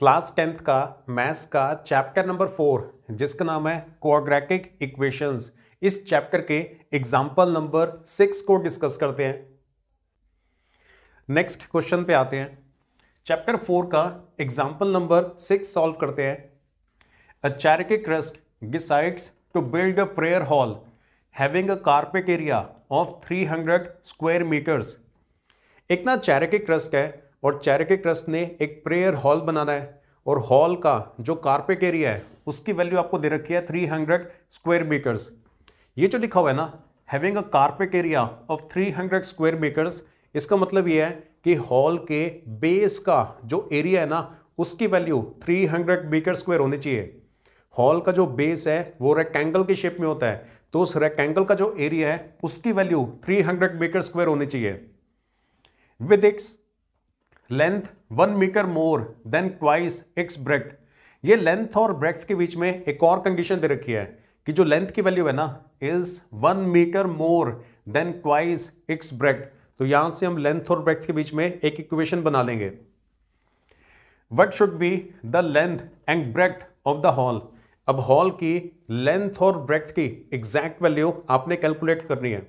class tenth का maths का chapter number four जिसका नाम है कोऑर्ग्रेटिक इक्वेशंस इस चैप्टर के एग्जाम्पल नंबर सिक्स को डिस्कस करते हैं नेक्स्ट क्वेश्चन पे आते हैं चैप्टर फोर का एग्जाम्पल नंबर सिक्स सॉल्व करते हैं a charity trust decides to build a prayer hall having a carpet area of three square metres एक ना चैरिटी ट्रस्ट है और चैरिटी ट्रस्ट ने एक प्रेयर हॉल बनाना है और हॉल का जो कारपेट एरिया है उसकी वैल्यू आपको दे रखी है थ्री हंड्रेड स्क्वेयर मीटर्स ये जो लिखा हुआ है ना having a carpet area of three hundred square metres इसका मतलब ये है कि हॉल के बेस का जो एरिया है ना उसकी value three hundred metre square होनी चाहिए हॉल का जो बेस है वो रेक्टेंगल के शेप में होता है तो उस रेक्टेंगल का जो एरिया है उसकी value three hundred metre square होनी चाहिए विद एक length one metre more than twice x breadth ये लेंथ और ब्रेथ के बीच में एक और कंडीशन दे रखी है कि जो लेंथ की वैल्यू है ना is one metre more than twice x breadth तो यहां से हम लेंथ और ब्रेथ के बीच में एक इक्वेशन बना लेंगे what should be the length and breadth of the hall अब हॉल की लेंथ और ब्रेथ की एग्जैक्ट वैल्यू आपने कैलकुलेट करनी है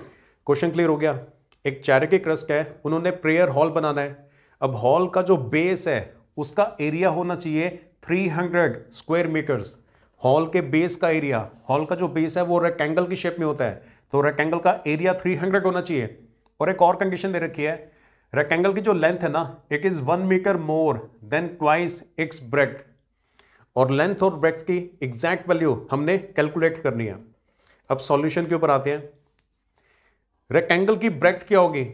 क्वेश्चन क्लियर हो गया एक चैरिटी क्रस्ट है उन्होंने प्रेयर हॉल बनाना है अब हॉल का जो बेस है उसका एरिया होना चाहिए 300 स्क्वायर मीटर्स हॉल के बेस का एरिया हॉल का जो बेस है वो रेक्टेंगल की शेप में होता है तो रेक्टेंगल का एरिया 300 होना चाहिए और एक और कंडीशन दे रखी है रेक्टेंगल की जो लेंथ है ना it is one metre more than twice its breadth और लेंथ और ब्रेथ की एग्जैक्ट वैल्यू हमने कैलकुलेट करनी है अब सॉल्यूशन के ऊपर आते हैं रेक्टेंगल की ब्रेथ क्या होगी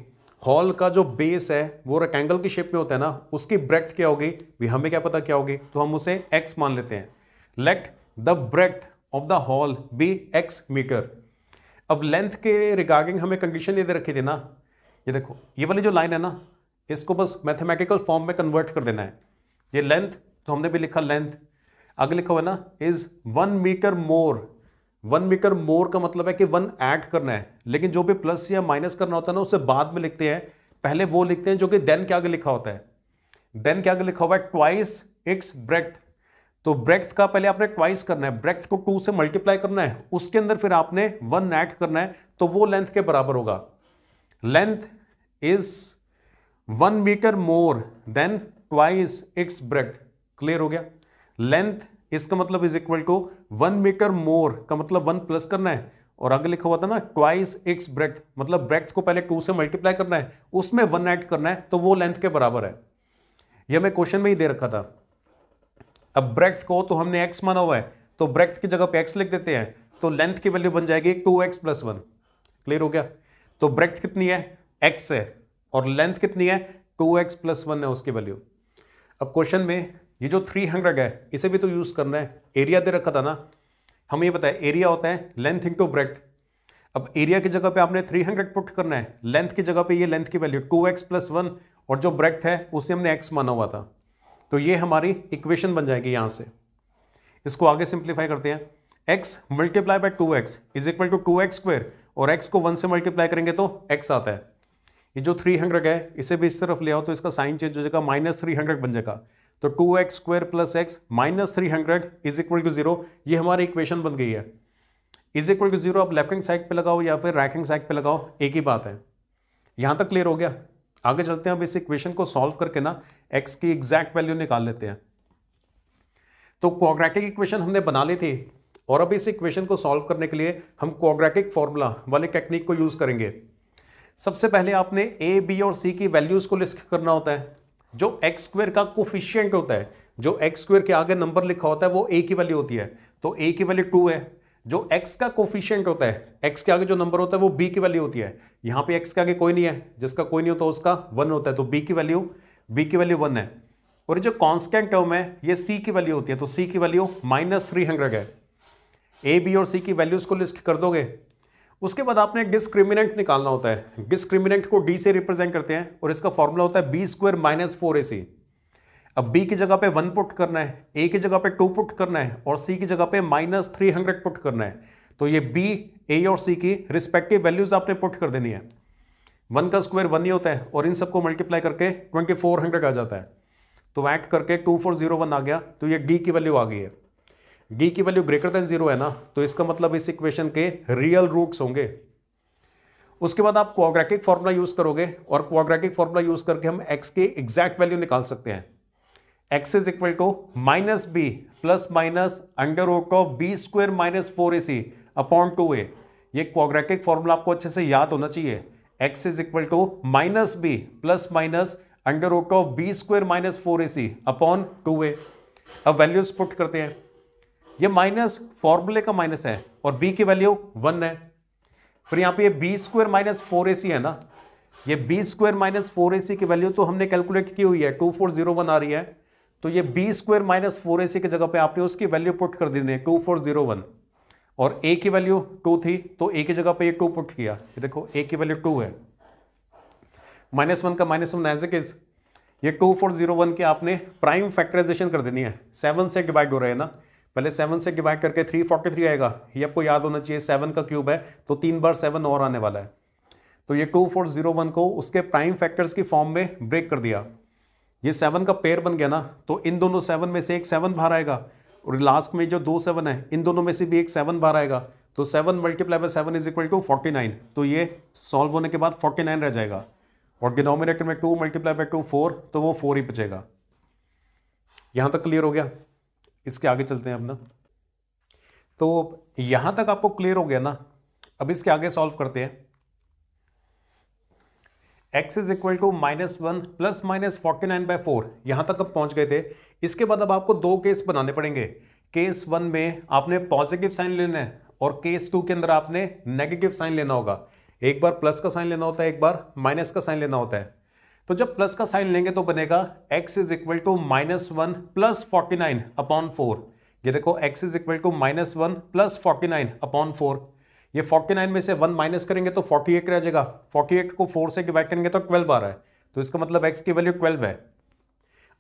हॉल का जो बेस है वो रेक्टेंगल की शेप में होता है ना उसकी ब्रेथ क्या होगी भी हमें क्या पता क्या होगी तो हम उसे एक्स मान लेते हैं let the breadth of the hall be x metre अब लेंथ के रिगार्डिंग हमें कंडीशन ये दे रखी थी ना ये देखो ये वाली जो लाइन है ना इसको बस मैथमेटिकल फॉर्म में कन्वर्ट कर देना है ये लेंथ तो हमने भी लिखा लेंथ आगे लिखा हुआ है ना is one metre more one metre more का मतलब है कि वन ऐड करना है लेकिन जो भी प्लस या माइनस करना होता है ना उसे बाद में लिखते हैं पहले वो लिखते हैं जो कि देन के आगे लिखा होता है देन के आगे लिखा हुआ है ट्वाइस इट्स ब्रेथ तो ब्रेथ का पहले आपने ट्वाइस करना है ब्रेथ को टू से मल्टीप्लाई करना है उसके अंदर फिर आपने वन ऐड करना है तो वो लेंथ के बराबर होगा length is one metre more than twice its breadth clear हो गया लेंथ इसका मतलब is equal to one metre more का मतलब वन प्लस करना है और आगे लिखा हुआ था ना क्वाइस एक्स ब्रेथ मतलब ब्रेथ को पहले टू से मल्टीप्लाई करना है उसमें वन एड करना है तो वो लेंथ के बराबर है यह मैं क्वेश्चन में ही दे रखा था अब ब्रेथ को तो हमने एक्स माना हुआ है तो ब्रेथ की जगह पे एक्स लिख देते हैं तो लेंथ की वैल्यू बन जाएगी two x plus one clear हो गया तो ब्रेथ कितनी है एक्स है और लेंथ कितनी है टू एक्स प्लस वन है उसकी वैल्यू अब क्वेश्चन में ये जो 300 है इसे भी तो यूज़ करना है एरिया दे रखा था ना हमें ये बताया एरिया होता है लेंथ इंटू ब्रेथ अब एरिया की जगह पे आपने 300 पुट करना है लेंथ की जगह पे ये लेंथ की value two x plus one और जो ब्रेथ है उसे हमने एक्स माना हुआ था तो ये हमारी इक्वेशन बन जाएगी यहाँ से इसको आगे सिंप्लीफाई करते हैं x multiply by two x is equal to two x square और एक्स को वन से मल्टीप्लाई करेंगे तो एक्स आता है ये जो 300 है इसे भी इस तरफ ले आओ तो इसका साइन चेंज हो जाएगा माइनस थ्री बन जाएगा तो two x square plus x minus three hundred is equal to zero ये हमारी इक्वेशन बन गई है इज इक्वल टू जीरो आप लेफ्ट हैंड साइड पे लगाओ या फिर राइट हैंड साइड पे लगाओ एक ही बात है यहां तक क्लियर हो गया आगे चलते हैं अब इस इक्वेशन को सॉल्व करके ना एक्स की एग्जैक्ट वैल्यू निकाल लेते हैं तो क्वाड्रेटिक इक्वेशन हमने बना ली थी और अब इस इक्वेशन को सॉल्व करने के लिए हम क्वाड्रेटिक फॉर्मूला वाले टेक्निक को यूज़ करेंगे सबसे पहले आपने ए बी और सी की वैल्यूज़ को लिस्ट करना होता है जो एक्स स्क्वेयर का कोफिशियंट होता है जो एक्स स्क्वेयर के आगे नंबर लिखा होता है वो ए की वैल्यू होती है तो ए की वैल्यू टू है जो एक्स का कोफिशियंट होता है एक्स के आगे जो नंबर होता है वो बी की वैल्यू होती है यहाँ पे एक्स के आगे कोई नहीं है जिसका कोई नहीं होता तो उसका वन होता है तो बी की वैल्यू बी की वैल्यू वन है और जो कॉन्स्टेंट टर्म है ये सी की वैल्यू होती है तो सी की वैल्यू माइनस थ्री हंड्रेड है ए बी और सी की वैल्यूज को लिस्ट कर दोगे उसके बाद आपने डिस्क्रिमिनेंट निकालना होता है डिस्क्रिमिनेंट को डी से रिप्रेजेंट करते हैं और इसका फॉर्मूला होता है b square minus four a c अब बी की जगह पे वन पुट करना है ए की जगह पे टू पुट करना है और सी की जगह पे माइनस थ्री हंड्रेड पुट करना है तो ये बी ए और सी की रिस्पेक्टिव वैल्यूज आपने पुट कर देनी है वन का स्क्वायर वन ही होता है और इन सबको मल्टीप्लाई करके ट्वेंटी फोर हंड्रेड आ जाता है तो ऐड करके टू फोर जीरो वन आ गया तो ये डी की वैल्यू आ गई है डी की वैल्यू ग्रेटर देन जीरो है ना तो इसका मतलब इस इक्वेशन के रियल रूट्स होंगे उसके बाद आप क्वाग्रेटिक फॉर्मूला यूज करोगे और क्वाग्रेटिक फॉर्मूला यूज करके हम एक्स के एग्जैक्ट वैल्यू निकाल सकते हैं x is equal to minus b plus minus under root of b square minus four a c upon two a ये क्वाग्रेटिक फॉर्मूला आपको अच्छे से याद होना चाहिए x is equal to minus b plus minus under root of b square minus four a c upon two a अब values put करते हैं ये माइनस फॉर्मूले का माइनस है और बी की वैल्यू वन है फिर यहां पे ये b square minus four a c है ना ये b square minus four a c की वैल्यू तो हमने कैलकुलेट की हुई है टू फोर जीरो वन आ रही है तो ये b square minus four a c की जगह पे आपने उसकी वैल्यू पुट कर देनी है टू फोर जीरो वन और ए की वैल्यू टू थी तो ए की जगह पे ये टू पुट किया ये देखो ए की वैल्यू टू है माइनस वन का माइनस वन एज इज ये टू फोर जीरो वन के आपने प्राइम फैक्टराइजेशन कर देनी है सेवन से डिवाइड हो रहे हैं ना पहले सेवन से डिवाइड करके थ्री फोर्टी थ्री आएगा ये आपको याद होना चाहिए सेवन का क्यूब है तो तीन बार सेवन और आने वाला है तो ये टू फोर जीरो वन को उसके प्राइम फैक्टर्स की फॉर्म में ब्रेक कर दिया ये सेवन का पेयर बन गया ना तो इन दोनों सेवन में से एक सेवन बाहर आएगा और लास्ट में जो दो सेवन है इन दोनों में से भी एक सेवन बाहर आएगा तो seven multiply by seven is equal to forty nine तो ये सॉल्व होने के बाद फोर्टी नाइन रह जाएगा और डिनोमिनेटर में two multiply by two four तो वो फोर ही बचेगा यहाँ तक क्लियर हो गया इसके आगे चलते हैं अपना तो यहां तक आपको क्लियर हो गया ना अब इसके आगे सॉल्व करते हैं x is equal to minus one plus minus forty nine by four यहां तक अब पहुंच गए थे इसके बाद अब आपको दो केस बनाने पड़ेंगे केस वन में आपने पॉजिटिव साइन लेना है और केस टू के अंदर आपने नेगेटिव साइन लेना होगा एक बार प्लस का साइन लेना होता है एक बार माइनस का साइन लेना होता है तो जब प्लस का साइन लेंगे तो बनेगा x is equal to minus one plus forty nine upon four ये देखो x is equal to minus one plus forty nine upon four ये फोर्टी नाइन में से वन माइनस करेंगे तो फोर्टी एट रह जाएगा फोर्टी एट को फोर से डिवाइड करेंगे तो ट्वेल्व आ रहा है तो इसका मतलब एक्स की वैल्यू ट्वेल्व है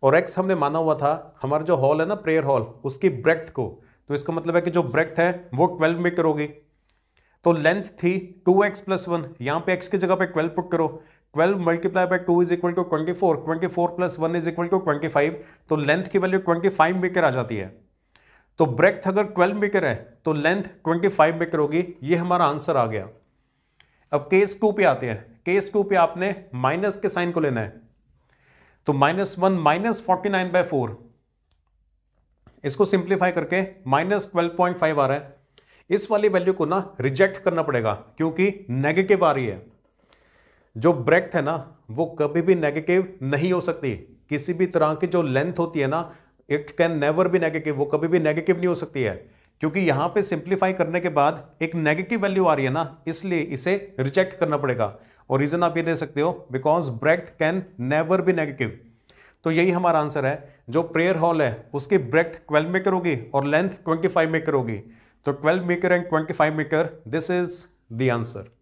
और एक्स हमने माना हुआ था हमारा जो हॉल है ना प्रेयर हॉल उसकी ब्रेथ को तो इसका मतलब है कि जो ब्रेथ है वो ट्वेल्व मीटर होगी तो लेंथ थी टू एक्स प्लस वन यहाँ पे एक्स की जगह पे ट्वेल्व पुट करो 12 multiply by two is equal to 24 24 plus one is equal to 25 तो लेंथ की वैल्यू 25 मीटर आ जाती है तो ब्रेथ अगर 12 मीटर है तो लेंथ 25 मीटर होगी ये हमारा आंसर आ गया अब केस टू पे आते हैं केस टू पे आपने माइनस के साइन को लेना है तो minus one minus forty nine by four इसको सिंप्लीफाई करके माइनस ट्वेल्व पॉइंट फाइव आ रहा है इस वाली वैल्यू को ना रिजेक्ट करना पड़ेगा क्योंकि नेगेटिव आ रही है जो ब्रेक्थ है ना वो कभी भी नेगेटिव नहीं हो सकती किसी भी तरह की जो लेंथ होती है ना इट कैन नेवर भी नेगेटिव वो कभी भी नेगेटिव नहीं हो सकती है क्योंकि यहाँ पे सिंप्लीफाई करने के बाद एक नेगेटिव वैल्यू आ रही है ना इसलिए इसे रिजेक्ट करना पड़ेगा और रीजन आप ये दे सकते हो बिकॉज ब्रेक्थ कैन नेवर भी नेगेटिव तो यही हमारा आंसर है जो प्रेयर हॉल है उसकी ब्रेक्थ ट्वेल्व मीटर होगी और लेंथ ट्वेंटी फाइव मीटर होगी तो twelve metre and twenty five metre this is the answer